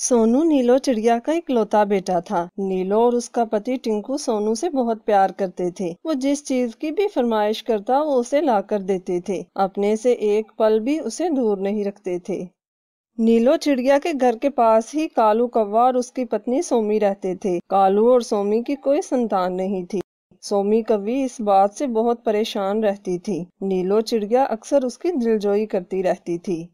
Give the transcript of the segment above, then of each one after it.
सोनू नीलो चिड़िया का इकलौता बेटा था नीलो और उसका पति टिंकू सोनू से बहुत प्यार करते थे वो जिस चीज की भी फरमाइश करता वो उसे ला कर देते थे अपने से एक पल भी उसे दूर नहीं रखते थे नीलो चिड़िया के घर के पास ही कालू कौवा और उसकी पत्नी सोमी रहते थे कालू और सोमी की कोई संतान नहीं थी सोमी कवि इस बात से बहुत परेशान रहती थी नीलो चिड़िया अक्सर उसकी दिलजोई करती रहती थी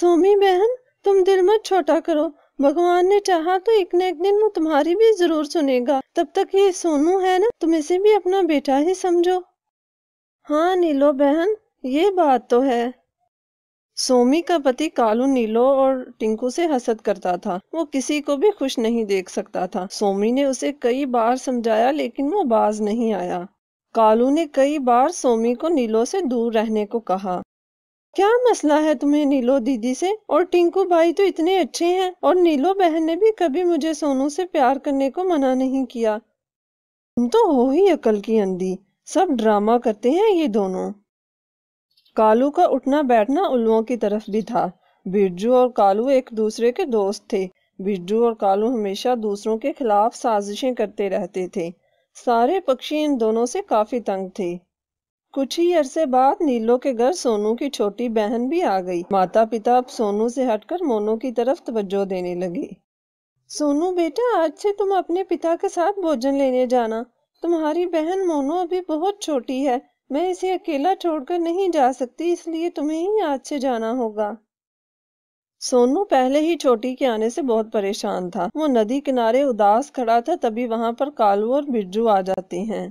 सोमी बहन तुम दिल मत छोटा करो भगवान ने चाहा तो एक न एक दिन वो तुम्हारी भी जरूर सुनेगा तब तक ये सोनू है ना तुम इसे भी अपना बेटा ही समझो हाँ नीलो बहन ये बात तो है सोमी का पति कालू नीलो और टिंकू से हसद करता था वो किसी को भी खुश नहीं देख सकता था सोमी ने उसे कई बार समझाया लेकिन वो बाज नहीं आया कालू ने कई बार सोमी को नीलो से दूर रहने को कहा क्या मसला है तुम्हें नीलो दीदी से और टिंकू भाई तो इतने अच्छे हैं और नीलो बहन ने भी कभी मुझे सोनू से प्यार करने को मना नहीं किया तुम तो हो ही अकल की अंधी सब ड्रामा करते हैं ये दोनों कालू का उठना बैठना उल्लुओं की तरफ भी था बिरजू और कालू एक दूसरे के दोस्त थे बिरजू और कालू हमेशा दूसरों के खिलाफ साजिशें करते रहते थे सारे पक्षी इन दोनों से काफी तंग थे कुछ ही अरसे बाद नीलो के घर सोनू की छोटी बहन भी आ गई माता पिता अब सोनू से हटकर मोनू की तरफ तवज्जो देने लगे सोनू बेटा आज से तुम अपने पिता के साथ भोजन लेने जाना तुम्हारी बहन मोनू अभी बहुत छोटी है मैं इसे अकेला छोड़कर नहीं जा सकती इसलिए तुम्हें ही आज से जाना होगा सोनू पहले ही छोटी के आने से बहुत परेशान था वो नदी किनारे उदास खड़ा था तभी वहां पर कालू और बिरजू आ जाते हैं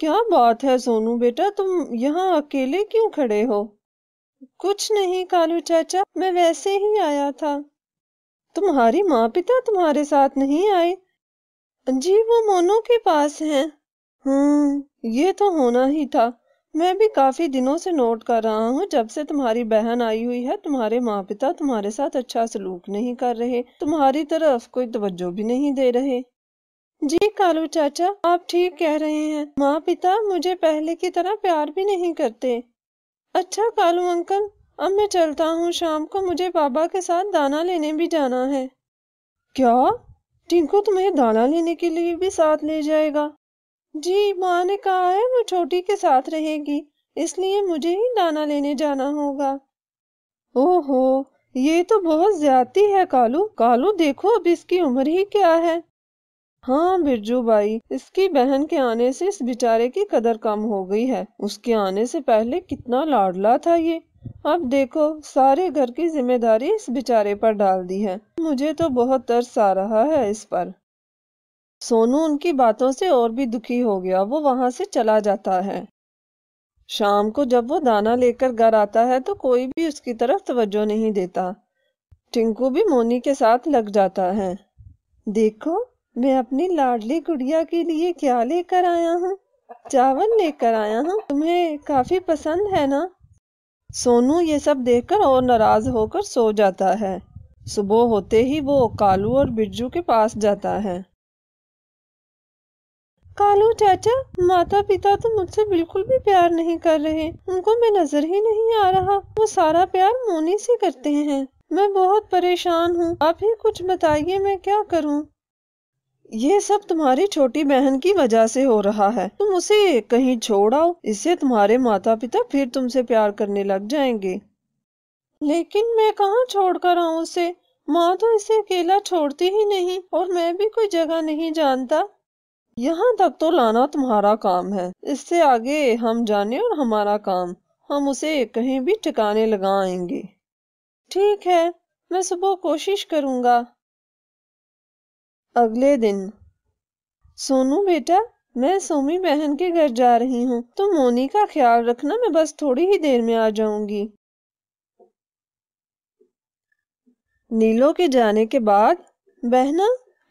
क्या बात है सोनू बेटा तुम यहाँ अकेले क्यों खड़े हो कुछ नहीं कालू चाचा मैं वैसे ही आया था तुम्हारी माँ पिता तुम्हारे साथ नहीं आए जी वो मोनू के पास हैं हम्म ये तो होना ही था मैं भी काफी दिनों से नोट कर रहा हूँ जब से तुम्हारी बहन आई हुई है तुम्हारे माँ पिता तुम्हारे साथ अच्छा सलूक नहीं कर रहे तुम्हारी तरफ कोई तवज्जो भी नहीं दे रहे जी कालू चाचा आप ठीक कह रहे हैं माँ पिता मुझे पहले की तरह प्यार भी नहीं करते अच्छा कालू अंकल अब मैं चलता हूँ शाम को मुझे बाबा के साथ दाना लेने भी जाना है क्या टिंकू तुम्हें दाना लेने के लिए भी साथ ले जाएगा जी माँ ने कहा है वो छोटी के साथ रहेगी इसलिए मुझे ही दाना लेने जाना होगा ओहो ये तो बहुत ज्यादा है कालू कालू देखो अब इसकी उम्र ही क्या है हाँ बिरजू भाई इसकी बहन के आने से इस बेचारे की कदर कम हो गई है उसके आने से पहले कितना लाडला था ये अब देखो सारे घर की जिम्मेदारी इस बेचारे पर डाल दी है मुझे तो बहुत तरस आ रहा है इस पर सोनू उनकी बातों से और भी दुखी हो गया वो वहां से चला जाता है शाम को जब वो दाना लेकर घर आता है तो कोई भी उसकी तरफ तवज्जो नहीं देता टिंकू भी मोनी के साथ लग जाता है देखो मैं अपनी लाडली गुड़िया के लिए क्या लेकर आया हूँ चावल लेकर आया हूँ तुम्हें काफी पसंद है ना सोनू ये सब देखकर और नाराज होकर सो जाता है सुबह होते ही वो कालू और बिरजू के पास जाता है कालू चाचा माता पिता तो मुझसे बिल्कुल भी प्यार नहीं कर रहे उनको मैं नजर ही नहीं आ रहा वो सारा प्यार मोनी से करते हैं मैं बहुत परेशान हूँ आप ही कुछ बताइए मैं क्या करूँ ये सब तुम्हारी छोटी बहन की वजह से हो रहा है तुम उसे कहीं छोड़ आओ इससे तुम्हारे माता पिता फिर तुमसे प्यार करने लग जाएंगे लेकिन मैं कहाँ छोड़ कर आऊ उसे माँ तो इसे अकेला छोड़ती ही नहीं और मैं भी कोई जगह नहीं जानता यहाँ तक तो लाना तुम्हारा काम है इससे आगे हम जाने और हमारा काम हम उसे कहीं भी ठिकाने लगाएंगे ठीक है मैं सुबह कोशिश करूँगा अगले दिन सोनू बेटा मैं सोमी बहन के घर जा रही हूँ तो मोनी का ख्याल रखना मैं बस थोड़ी ही देर में आ जाऊंगी नीलो के जाने के बाद बहना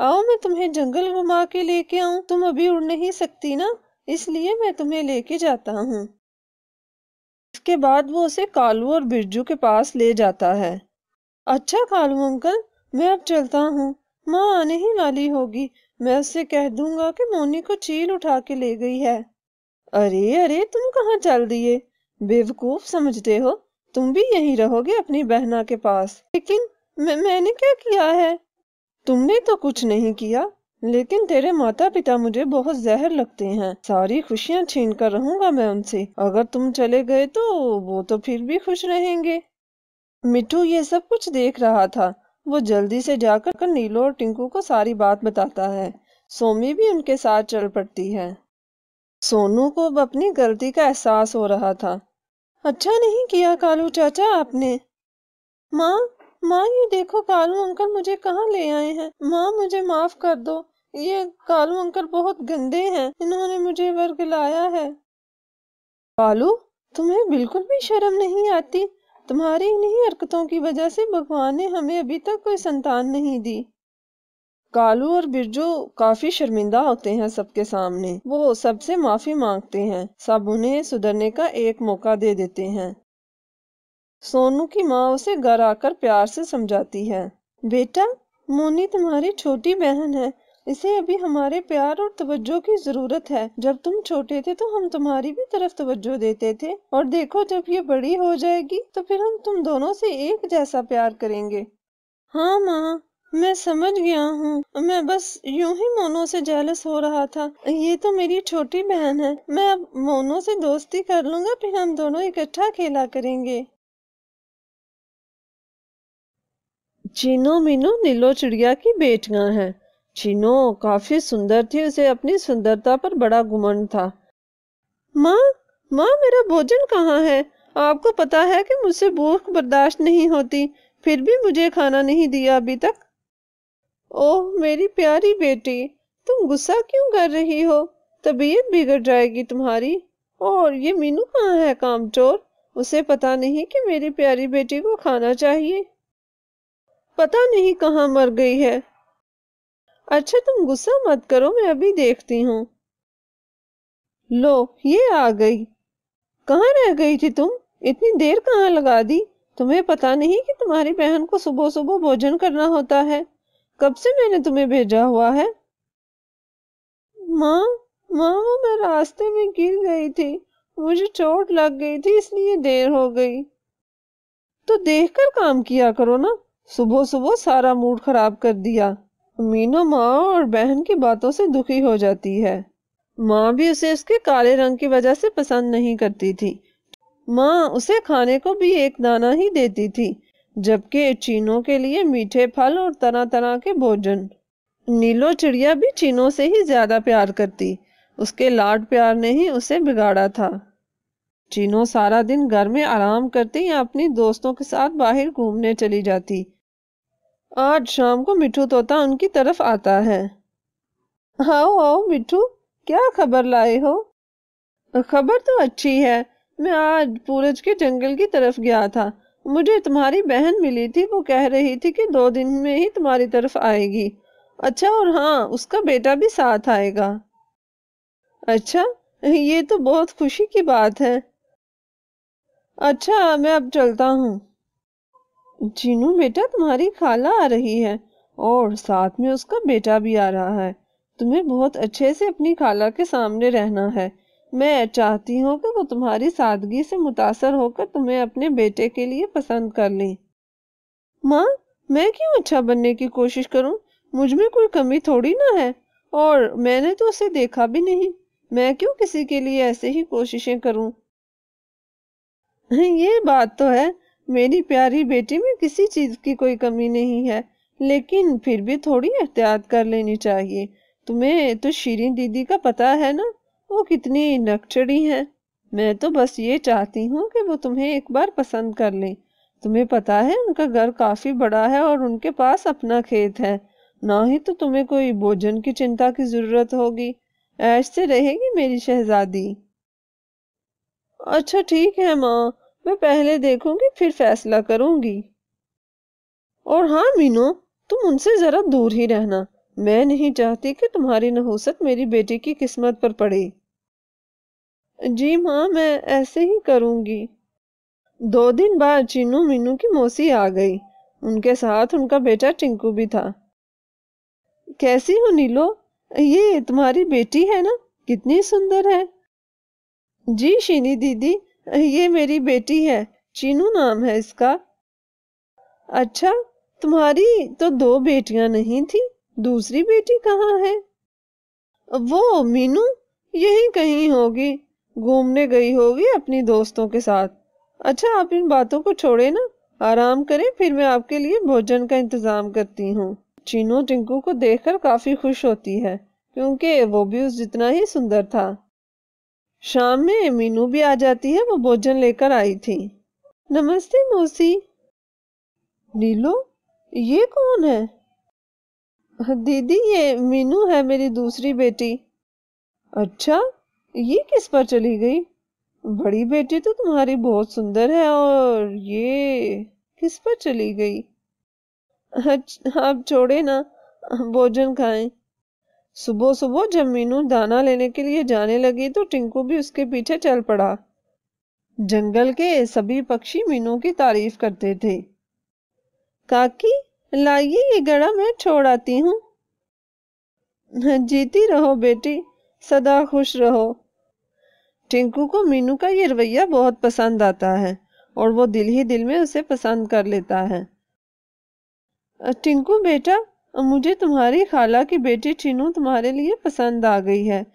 आओ मैं तुम्हें जंगल घुमा के लेके आऊ तुम अभी उड़ नहीं सकती ना इसलिए मैं तुम्हें लेके जाता हूँ इसके बाद वो उसे कालू और बिरजू के पास ले जाता है अच्छा कालू अंकल मैं अब चलता हूँ माँ आने ही वाली होगी मैं उससे कह दूंगा कि मोनी को चील उठा के ले गई है अरे अरे तुम कहाँ चल दिए बेवकूफ समझते हो तुम भी यहीं रहोगे अपनी बहना के पास लेकिन मैं, मैंने क्या किया है तुमने तो कुछ नहीं किया लेकिन तेरे माता पिता मुझे बहुत जहर लगते हैं सारी खुशियाँ छीन कर रहूंगा मैं उनसे अगर तुम चले गए तो वो तो फिर भी खुश रहेंगे मिठू ये सब कुछ देख रहा था वो जल्दी से जाकर नीलो और टिंकू को सारी बात बताता है सोमी भी उनके साथ चल पड़ती है सोनू को अब अपनी गलती का एहसास हो रहा था अच्छा नहीं किया कालू चाचा आपने माँ माँ ये देखो कालू अंकल मुझे कहाँ ले आए हैं माँ मुझे माफ कर दो ये कालू अंकल बहुत गंदे हैं इन्होंने मुझे वर्ग लाया है कालू तुम्हें बिल्कुल भी शर्म नहीं आती तुम्हारी इन्हीं हरकतों की वजह से भगवान ने हमें अभी तक कोई संतान नहीं दी कालू और बिरजू काफी शर्मिंदा होते हैं सबके सामने वो सबसे माफी मांगते हैं सब उन्हें सुधरने का एक मौका दे देते हैं सोनू की माँ उसे घर आकर प्यार से समझाती है बेटा मोनी तुम्हारी छोटी बहन है इसे अभी हमारे प्यार और तवज्जो की जरूरत है जब तुम छोटे थे तो हम तुम्हारी भी तरफ तवज्जो देते थे और देखो जब ये बड़ी हो जाएगी तो फिर हम तुम दोनों से एक जैसा प्यार करेंगे हाँ माँ मैं समझ गया हूँ मैं बस यूं ही मोनो से जेलस हो रहा था ये तो मेरी छोटी बहन है मैं अब मोनो से दोस्ती कर लूंगा फिर हम दोनों इकट्ठा खेला करेंगे चीनो मीनू नीलो चिड़िया की बेटियां हैं चीनो काफी सुंदर थी उसे अपनी सुंदरता पर बड़ा घुमंड था माँ माँ मेरा भोजन कहाँ है आपको पता है कि मुझसे भूख बर्दाश्त नहीं होती फिर भी मुझे खाना नहीं दिया अभी तक ओह मेरी प्यारी बेटी तुम गुस्सा क्यों कर रही हो तबीयत बिगड़ जाएगी तुम्हारी और ये मीनू कहाँ है कामचोर उसे पता नहीं कि मेरी प्यारी बेटी को खाना चाहिए पता नहीं कहाँ मर गई है अच्छा तुम गुस्सा मत करो मैं अभी देखती हूँ लो ये आ गई कहाँ रह गई थी तुम इतनी देर कहाँ लगा दी तुम्हें पता नहीं कि तुम्हारी बहन को सुबह सुबह भोजन करना होता है कब से मैंने तुम्हें भेजा हुआ है माँ माँ वो मैं रास्ते में गिर गई थी मुझे चोट लग गई थी इसलिए देर हो गई तो देखकर काम किया करो ना सुबह सुबह सारा मूड खराब कर दिया मीना माँ और बहन की बातों से दुखी हो जाती है माँ भी उसे उसके काले रंग की वजह से पसंद नहीं करती थी माँ उसे खाने को भी एक दाना ही देती थी जबकि चीनों के लिए मीठे फल और तरह तरह के भोजन नीलो चिड़िया भी चीनों से ही ज्यादा प्यार करती उसके लाड प्यार ने ही उसे बिगाड़ा था चीनों सारा दिन घर में आराम करती या अपनी दोस्तों के साथ बाहर घूमने चली जाती आज शाम को मिठू तोता उनकी तरफ आता है आओ आओ मिठू क्या खबर लाए हो खबर तो अच्छी है मैं आज पूरज के जंगल की तरफ गया था मुझे तुम्हारी बहन मिली थी वो कह रही थी कि दो दिन में ही तुम्हारी तरफ आएगी अच्छा और हाँ उसका बेटा भी साथ आएगा अच्छा ये तो बहुत खुशी की बात है अच्छा मैं अब चलता हूँ जीनू बेटा तुम्हारी खाला आ रही है और साथ में उसका बेटा भी आ रहा है तुम्हें बहुत अच्छे से अपनी खाला के सामने रहना है मैं चाहती हूँ कि वो तुम्हारी सादगी से मुतासर होकर तुम्हें अपने बेटे के लिए पसंद कर ले माँ मैं क्यों अच्छा बनने की कोशिश करूँ मुझ में कोई कमी थोड़ी ना है और मैंने तो उसे देखा भी नहीं मैं क्यों किसी के लिए ऐसे ही कोशिशें करूँ ये बात तो है मेरी प्यारी बेटी में किसी चीज़ की कोई कमी नहीं है लेकिन फिर भी थोड़ी एहतियात कर लेनी चाहिए तुम्हें तो शीरी दीदी का पता है ना वो कितनी नकचड़ी है मैं तो बस ये चाहती हूँ कि वो तुम्हें एक बार पसंद कर ले तुम्हें पता है उनका घर काफ़ी बड़ा है और उनके पास अपना खेत है ना ही तो तुम्हें कोई भोजन की चिंता की ज़रूरत होगी ऐसे रहेगी मेरी शहजादी अच्छा ठीक है माँ मैं पहले देखूंगी फिर फैसला करूंगी और हाँ मीनू तुम उनसे ज़रा दूर ही रहना मैं नहीं चाहती कि तुम्हारी नहुसत मेरी बेटी की किस्मत पर पड़े जी माँ मैं ऐसे ही करूंगी दो दिन बाद चीनू मीनू की मौसी आ गई उनके साथ उनका बेटा टिंकू भी था कैसी हो नीलो ये तुम्हारी बेटी है ना कितनी सुंदर है जी शीनी दीदी ये मेरी बेटी है चीनू नाम है इसका अच्छा तुम्हारी तो दो बेटियां नहीं थी दूसरी बेटी कहाँ है वो मीनू यही कहीं होगी घूमने गई होगी अपनी दोस्तों के साथ अच्छा आप इन बातों को छोड़े ना आराम करें फिर मैं आपके लिए भोजन का इंतज़ाम करती हूँ चीनू टिंकू को देखकर काफ़ी खुश होती है क्योंकि वो भी उस जितना ही सुंदर था शाम में मीनू भी आ जाती है वो भोजन लेकर आई थी नमस्ते मौसी नीलो ये कौन है दीदी ये मीनू है मेरी दूसरी बेटी अच्छा ये किस पर चली गई बड़ी बेटी तो तुम्हारी बहुत सुंदर है और ये किस पर चली गई अच्छा आप छोड़े ना भोजन खाएं सुबह सुबह जब मीनू दाना लेने के लिए जाने लगी तो टिंकू भी उसके पीछे चल पड़ा जंगल के सभी पक्षी मीनू की तारीफ करते थे काकी लाइए ये गड़ा मैं छोड़ आती हूँ जीती रहो बेटी सदा खुश रहो टिंकू को मीनू का ये रवैया बहुत पसंद आता है और वो दिल ही दिल में उसे पसंद कर लेता है टिंकू बेटा मुझे तुम्हारी खाला की बेटी चीनू तुम्हारे लिए पसंद आ गई है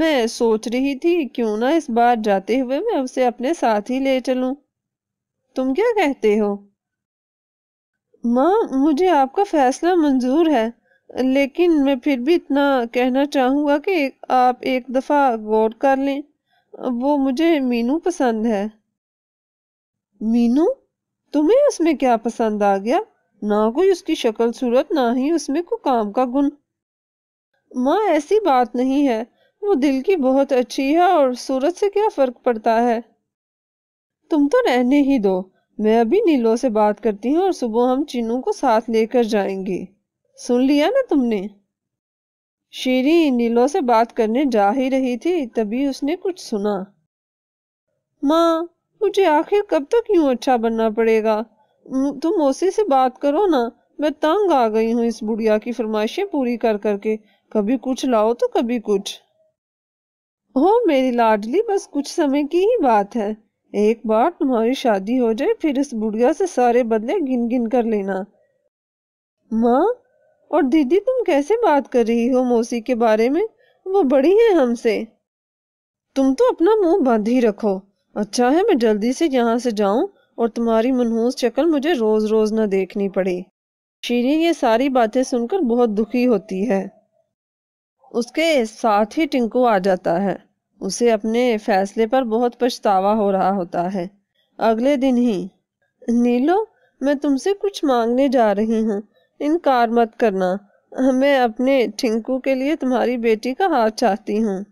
मैं सोच रही थी क्यों ना इस बार जाते हुए मैं उसे अपने साथ ही ले चलूं। तुम क्या कहते हो माँ मुझे आपका फैसला मंजूर है लेकिन मैं फिर भी इतना कहना चाहूँगा कि आप एक दफ़ा गौर कर लें वो मुझे मीनू पसंद है मीनू तुम्हें उसमें क्या पसंद आ गया ना कोई उसकी शक्ल सूरत ना ही उसमें को काम का गुण माँ ऐसी बात नहीं है वो दिल की बहुत अच्छी है और सूरत से क्या फर्क पड़ता है तुम तो रहने ही दो मैं अभी नीलो से बात करती हूँ और सुबह हम चिन्नू को साथ लेकर जाएंगे सुन लिया ना तुमने शीरी नीलो से बात करने जा ही रही थी तभी उसने कुछ सुना माँ मुझे आखिर कब तक तो यूं अच्छा बनना पड़ेगा तुम मौसी से बात करो ना मैं तंग आ गई हूँ इस बुढ़िया की फरमाइशें पूरी कर करके कभी कुछ लाओ तो कभी कुछ हो मेरी लाडली बस कुछ समय की ही बात है एक बार तुम्हारी शादी हो जाए फिर इस बुढ़िया से सारे बदले गिन गिन कर लेना माँ और दीदी तुम कैसे बात कर रही हो मौसी के बारे में वो बड़ी है हमसे तुम तो अपना मुंह बंद ही रखो अच्छा है मैं जल्दी से यहाँ से जाऊं और तुम्हारी मनहूस शक्ल मुझे रोज़ रोज़ न देखनी पड़ी शीरी ये सारी बातें सुनकर बहुत दुखी होती है उसके साथ ही टिंकू आ जाता है उसे अपने फैसले पर बहुत पछतावा हो रहा होता है अगले दिन ही नीलो मैं तुमसे कुछ मांगने जा रही हूँ इनकार मत करना मैं अपने टिंकू के लिए तुम्हारी बेटी का हाथ चाहती हूँ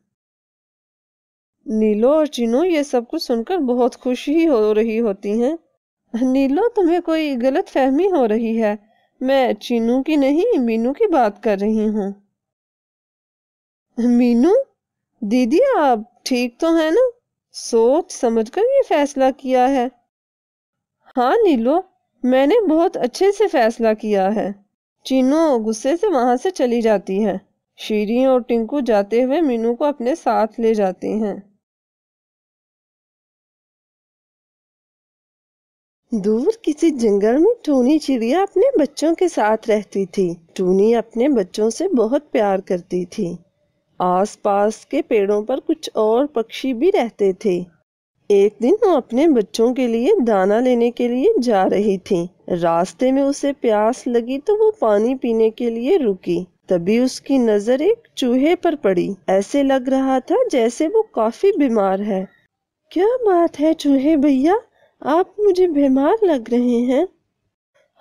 नीलो और चीनू ये सब कुछ सुनकर बहुत खुश ही हो रही होती हैं नीलो तुम्हें कोई गलत फहमी हो रही है मैं चीनू की नहीं मीनू की बात कर रही हूँ मीनू दीदी आप ठीक तो है ना सोच समझकर ये फैसला किया है हाँ नीलो मैंने बहुत अच्छे से फैसला किया है चीनू गुस्से से वहां से चली जाती है शीरी और टिंकू जाते हुए मीनू को अपने साथ ले जाते हैं दूर किसी जंगल में टूनी चिड़िया अपने बच्चों के साथ रहती थी टूनी अपने बच्चों से बहुत प्यार करती थी आसपास के पेड़ों पर कुछ और पक्षी भी रहते थे एक दिन वो अपने बच्चों के लिए दाना लेने के लिए जा रही थी रास्ते में उसे प्यास लगी तो वो पानी पीने के लिए रुकी तभी उसकी नज़र एक चूहे पर पड़ी ऐसे लग रहा था जैसे वो काफ़ी बीमार है क्या बात है चूहे भैया आप मुझे बीमार लग रहे हैं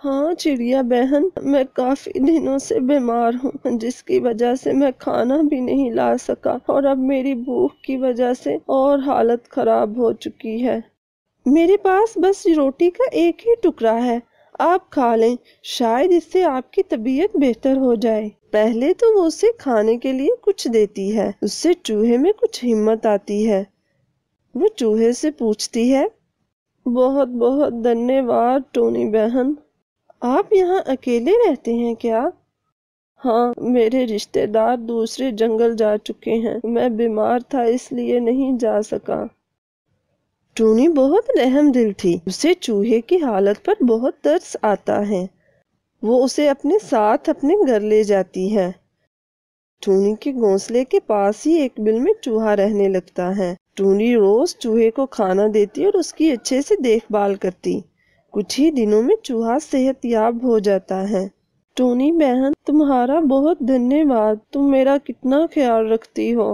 हाँ चिड़िया बहन मैं काफ़ी दिनों से बीमार हूँ जिसकी वजह से मैं खाना भी नहीं ला सका और अब मेरी भूख की वजह से और हालत ख़राब हो चुकी है मेरे पास बस रोटी का एक ही टुकड़ा है आप खा लें शायद इससे आपकी तबीयत बेहतर हो जाए पहले तो वो उसे खाने के लिए कुछ देती है उससे चूहे में कुछ हिम्मत आती है वो चूहे से पूछती है बहुत बहुत धन्यवाद टोनी बहन आप यहाँ अकेले रहते हैं क्या हाँ मेरे रिश्तेदार दूसरे जंगल जा चुके हैं मैं बीमार था इसलिए नहीं जा सका टूनी बहुत रहम दिल थी उसे चूहे की हालत पर बहुत तरस आता है वो उसे अपने साथ अपने घर ले जाती है टूनी के घोंसले के पास ही एक बिल में चूहा रहने लगता है टूनी रोज़ चूहे को खाना देती और उसकी अच्छे से देखभाल करती कुछ ही दिनों में चूहा सेहत याब हो जाता है टोनी बहन तुम्हारा बहुत धन्यवाद तुम मेरा कितना ख्याल रखती हो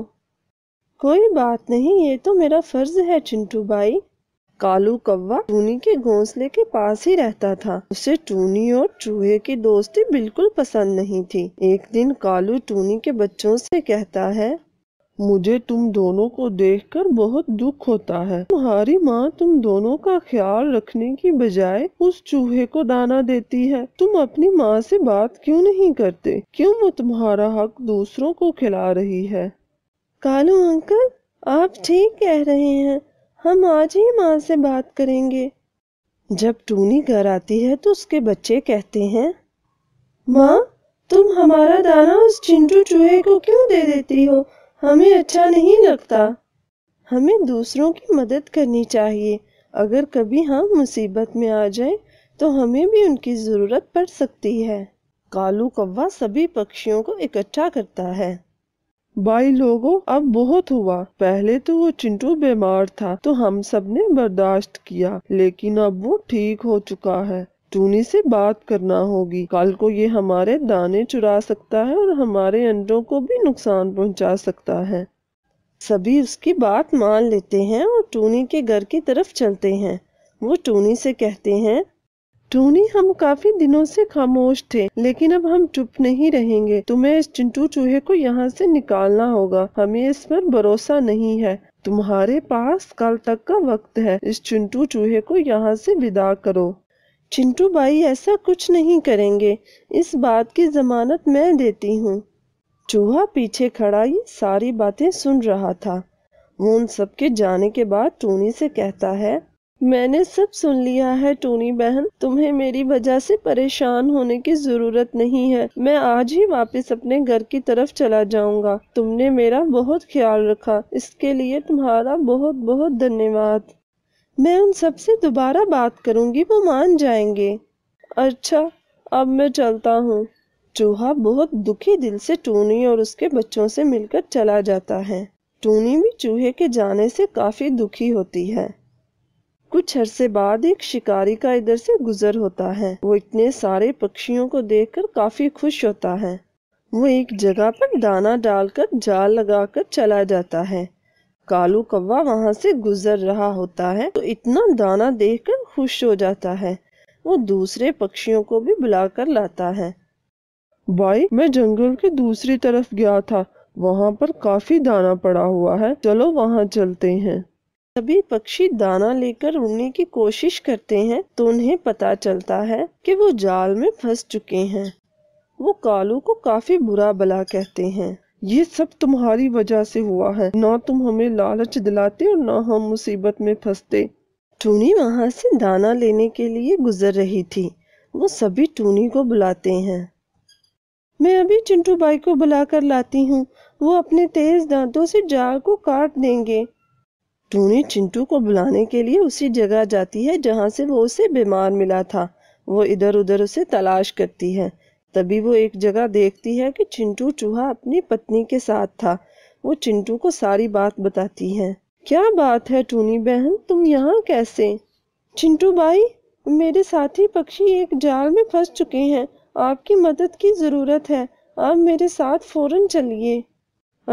कोई बात नहीं ये तो मेरा फर्ज है चिंटू भाई कालू कौवा टूनी के घोंसले के पास ही रहता था उसे टूनी और चूहे की दोस्ती बिल्कुल पसंद नहीं थी एक दिन कालू टूनी के बच्चों से कहता है मुझे तुम दोनों को देखकर बहुत दुख होता है तुम्हारी माँ तुम दोनों का ख्याल रखने की बजाय उस चूहे को दाना देती है तुम अपनी माँ से बात क्यों नहीं करते क्यों वो तुम्हारा हक दूसरों को खिला रही है कालू अंकल आप ठीक कह रहे हैं हम आज ही माँ से बात करेंगे जब टूनी घर आती है तो उसके बच्चे कहते हैं माँ तुम हमारा दाना उस चिंटू चूहे को क्यों दे देती हो हमें अच्छा नहीं लगता हमें दूसरों की मदद करनी चाहिए अगर कभी हम मुसीबत में आ जाए तो हमें भी उनकी ज़रूरत पड़ सकती है कालू कौवा सभी पक्षियों को इकट्ठा करता है भाई लोगों अब बहुत हुआ पहले तो वो चिंटू बीमार था तो हम सब ने बर्दाश्त किया लेकिन अब वो ठीक हो चुका है टूनी से बात करना होगी कल को ये हमारे दाने चुरा सकता है और हमारे अंडों को भी नुकसान पहुंचा सकता है सभी उसकी बात मान लेते हैं और टूनी के घर की तरफ चलते हैं वो टूनी से कहते हैं टूनी हम काफी दिनों से खामोश थे लेकिन अब हम चुप नहीं रहेंगे तुम्हें इस चिंटू चूहे को यहाँ से निकालना होगा हमें इस पर भरोसा नहीं है तुम्हारे पास कल तक का वक्त है इस चिंटू चूहे को यहाँ से विदा करो चिंटू भाई ऐसा कुछ नहीं करेंगे इस बात की जमानत मैं देती हूँ चूहा पीछे खड़ा ही सारी बातें सुन रहा था वो उन सबके जाने के बाद टूनी से कहता है मैंने सब सुन लिया है टूनी बहन तुम्हें मेरी वजह से परेशान होने की ज़रूरत नहीं है मैं आज ही वापस अपने घर की तरफ चला जाऊंगा तुमने मेरा बहुत ख्याल रखा इसके लिए तुम्हारा बहुत बहुत धन्यवाद मैं उन सबसे दोबारा बात करूंगी वो मान जाएंगे अच्छा अब मैं चलता हूँ चूहा बहुत दुखी दिल से टूनी और उसके बच्चों से मिलकर चला जाता है टूनी भी चूहे के जाने से काफ़ी दुखी होती है कुछ अरसे बाद एक शिकारी का इधर से गुजर होता है वो इतने सारे पक्षियों को देखकर काफ़ी खुश होता है वो एक जगह पर दाना डालकर जाल लगाकर चला जाता है कालू कौवा वहाँ से गुजर रहा होता है तो इतना दाना देखकर खुश हो जाता है वो दूसरे पक्षियों को भी बुलाकर लाता है भाई मैं जंगल के दूसरी तरफ गया था वहाँ पर काफी दाना पड़ा हुआ है चलो वहाँ चलते हैं सभी पक्षी दाना लेकर उड़ने की कोशिश करते हैं तो उन्हें पता चलता है कि वो जाल में फंस चुके हैं वो कालू को काफी बुरा भला कहते हैं ये सब तुम्हारी वजह से हुआ है ना तुम हमें लालच दिलाते और ना हम मुसीबत में फंसते टूनी वहाँ से दाना लेने के लिए गुजर रही थी वो सभी टूनी को बुलाते हैं मैं अभी चिंटू बाई को बुला कर लाती हूँ वो अपने तेज दांतों से जाल को काट देंगे टूनी चिंटू को बुलाने के लिए उसी जगह जाती है जहाँ से वो उसे बीमार मिला था वो इधर उधर उसे तलाश करती है तभी वो एक जगह देखती है कि चिंटू चूहा अपनी पत्नी के साथ था वो चिंटू को सारी बात बताती है क्या बात है टूनी बहन तुम यहाँ कैसे चिंटू भाई मेरे साथी पक्षी एक जाल में फंस चुके हैं आपकी मदद की ज़रूरत है आप मेरे साथ फौरन चलिए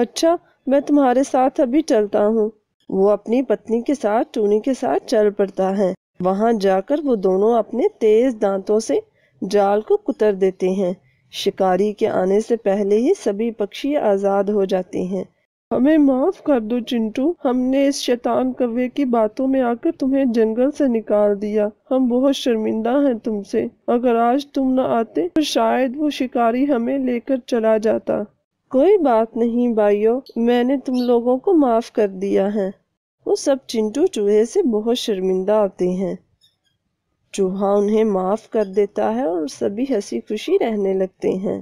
अच्छा मैं तुम्हारे साथ अभी चलता हूँ वो अपनी पत्नी के साथ टूनी के साथ चल पड़ता है वहाँ जाकर वो दोनों अपने तेज दांतों से जाल को कुतर देते हैं शिकारी के आने से पहले ही सभी पक्षी आज़ाद हो जाते हैं हमें माफ़ कर दो चिंटू हमने इस शैतान कव्वे की बातों में आकर तुम्हें जंगल से निकाल दिया हम बहुत शर्मिंदा हैं तुमसे अगर आज तुम न आते तो शायद वो शिकारी हमें लेकर चला जाता कोई बात नहीं भाइयों मैंने तुम लोगों को माफ़ कर दिया है वो सब चिंटू चूहे से बहुत शर्मिंदा आते हैं चूहा उन्हें माफ़ कर देता है और सभी हंसी खुशी रहने लगते हैं